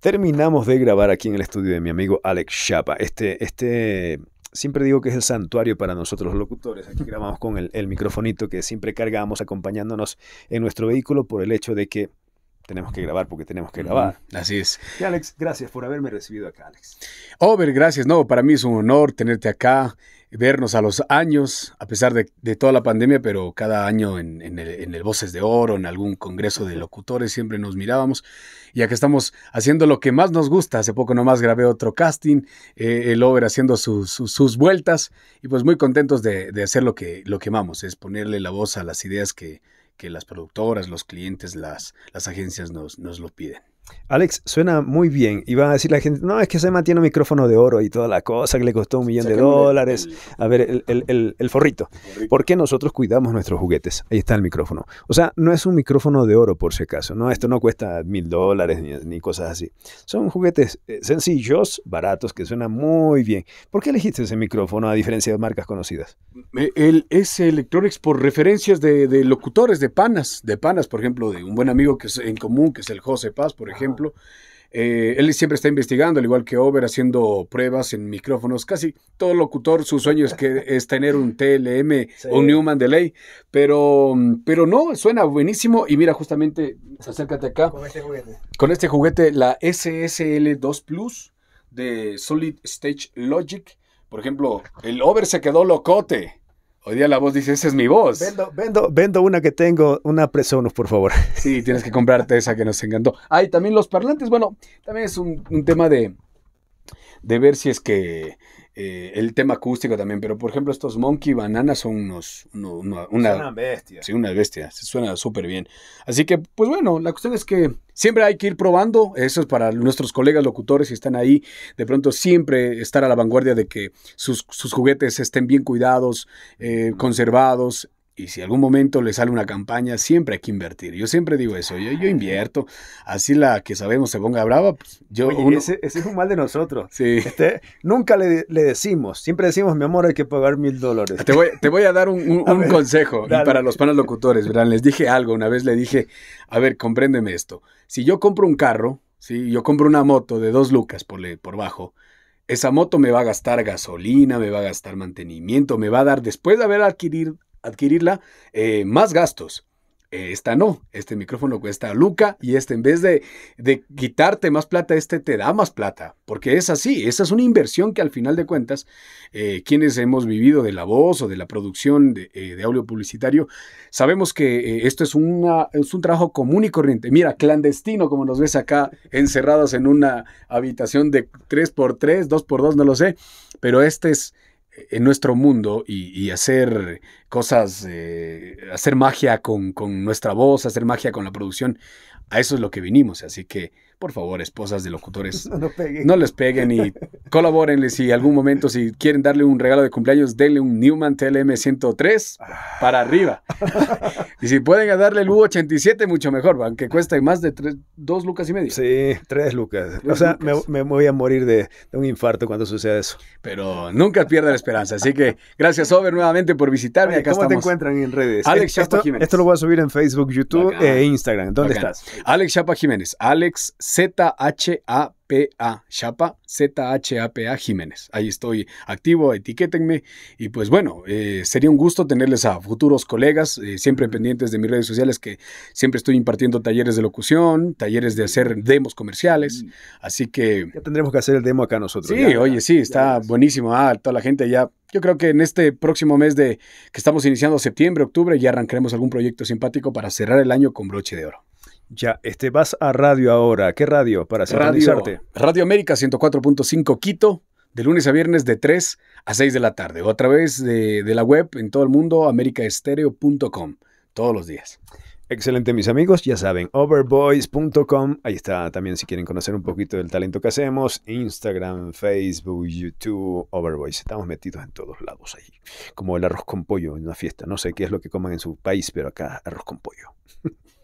Terminamos de grabar aquí en el estudio de mi amigo Alex Chapa. Este, este, siempre digo que es el santuario para nosotros los locutores. Aquí grabamos con el, el microfonito que siempre cargamos acompañándonos en nuestro vehículo por el hecho de que tenemos que grabar porque tenemos que grabar. Así es. Y Alex, gracias por haberme recibido acá, Alex. Over, gracias. No, para mí es un honor tenerte acá vernos a los años, a pesar de, toda la pandemia, pero cada año en, el, en, el, Voces de Oro, en algún congreso de locutores, siempre nos mirábamos. Y que estamos haciendo lo que más nos gusta. Hace poco nomás grabé otro casting, eh, el Over haciendo sus vueltas, y pues muy contentos de, hacer lo que, lo que amamos, es ponerle la voz a las ideas que, que las productoras, los clientes, las, las agencias nos, nos lo piden. Alex, suena muy bien. Y va a decir la gente, no, es que se tiene un micrófono de oro y toda la cosa que le costó un millón de dólares. a ver, el, el, el, forrito. nosotros cuidamos nuestros juguetes. Ahí está el micrófono. O sea, no es un micrófono de oro por si acaso. No, esto no cuesta mil dólares ni, cosas así. Son juguetes eh, sencillos, baratos, que suenan muy bien. ¿Por qué elegiste ese micrófono a diferencia de marcas conocidas? El, es Electronics por referencias de, de locutores, de panas, de panas, por ejemplo, de un buen amigo que es en común, que es el José Paz, por ejemplo ejemplo. Eh, él siempre está investigando, al igual que Over, haciendo pruebas en micrófonos. Casi todo locutor, su sueño es, que, es tener un TLM o un Newman Delay, pero, pero no, suena buenísimo. Y mira, justamente, acércate acá. Con este juguete. Con este juguete, la SSL2 Plus de Solid Stage Logic. Por ejemplo, el Over se quedó locote. Hoy día la voz dice, esa es mi voz. Vendo, vendo, vendo una que tengo, una Presonus, por favor. Sí, tienes que comprarte esa que nos encantó. Ah, y también los parlantes, bueno, también es un, un tema de, de ver si es que eh, el tema acústico también, pero por ejemplo estos Monkey Bananas son unos... una, bestia. Sí, una bestia, suena súper bien. Así que, pues bueno, la cuestión es que siempre hay que ir probando, eso es para nuestros colegas locutores que están ahí, de pronto siempre estar a la vanguardia de que sus, juguetes estén bien cuidados, eh, conservados, y si algún momento le sale una campaña, siempre hay que invertir. Yo siempre digo eso, yo, yo invierto. Así la que sabemos se ponga brava, pues yo... Oye, ese, es un mal de nosotros. Este, nunca le, decimos, siempre decimos, mi amor, hay que pagar mil dólares. Te voy, a dar un, consejo para los panas locutores, ¿verdad? Les dije algo, una vez le dije, a ver, compréndeme esto. Si yo compro un carro, si yo compro una moto de dos lucas por, por bajo, esa moto me va a gastar gasolina, me va a gastar mantenimiento, me va a dar, después de haber adquirido, adquirirla, eh, más gastos. Eh, esta no, este micrófono cuesta Luca y este en vez de, quitarte más plata, este te da más plata, porque es así, esa es una inversión que al final de cuentas, eh, quienes hemos vivido de la voz o de la producción de, audio publicitario, sabemos que esto es, es un trabajo común y corriente, mira, clandestino como nos ves acá, encerrados en una habitación de 3x3, 2x2, no lo sé, pero este es en nuestro mundo y, hacer cosas, eh, hacer magia con, con, nuestra voz, hacer magia con la producción. A eso es lo que vinimos, así que por favor, esposas de locutores, no, les peguen y colabórenles. Si algún momento, si quieren darle un regalo de cumpleaños, denle un Newman TLM 103 ah. para arriba. y si pueden darle el U87, mucho mejor, aunque cueste más de dos lucas y medio. Sí, tres lucas. o sea, Me, voy a morir de, un infarto cuando suceda eso. Pero nunca pierda la esperanza. Así que gracias, Over, nuevamente por visitarme. ¿Cómo te encuentran en redes? Alex esto, Jiménez. Esto lo voy a subir en Facebook, YouTube e Instagram. ¿Dónde estás? Alex Chapa Jiménez. Alex Z-H-A-P-A. Chapa Z-H-A-P-A Jiménez. Ahí estoy activo, etiquétenme. Y pues bueno, eh, sería un gusto tenerles a futuros colegas, eh, siempre pendientes de mis redes sociales, que siempre estoy impartiendo talleres de locución, talleres de hacer demos comerciales. Así que. Ya tendremos que hacer el demo acá nosotros. Sí, oye, sí, está buenísimo. Ah, toda la gente ya yo creo que en este próximo mes de que estamos iniciando septiembre, octubre, ya arrancaremos algún proyecto simpático para cerrar el año con broche de oro. Ya, este, vas a radio ahora. ¿Qué radio para sintonizarte? Radio, radio América 104.5 Quito, de lunes a viernes de 3 a 6 de la tarde. Otra vez de, la web en todo el mundo, americaestereo.com, todos los días. Excelente, mis amigos. Ya saben, overboys.com. Ahí está también si quieren conocer un poquito del talento que hacemos. Instagram, Facebook, YouTube, Overboys. Estamos metidos en todos lados ahí. Como el arroz con pollo en una fiesta. No sé qué es lo que coman en su país, pero acá arroz con pollo.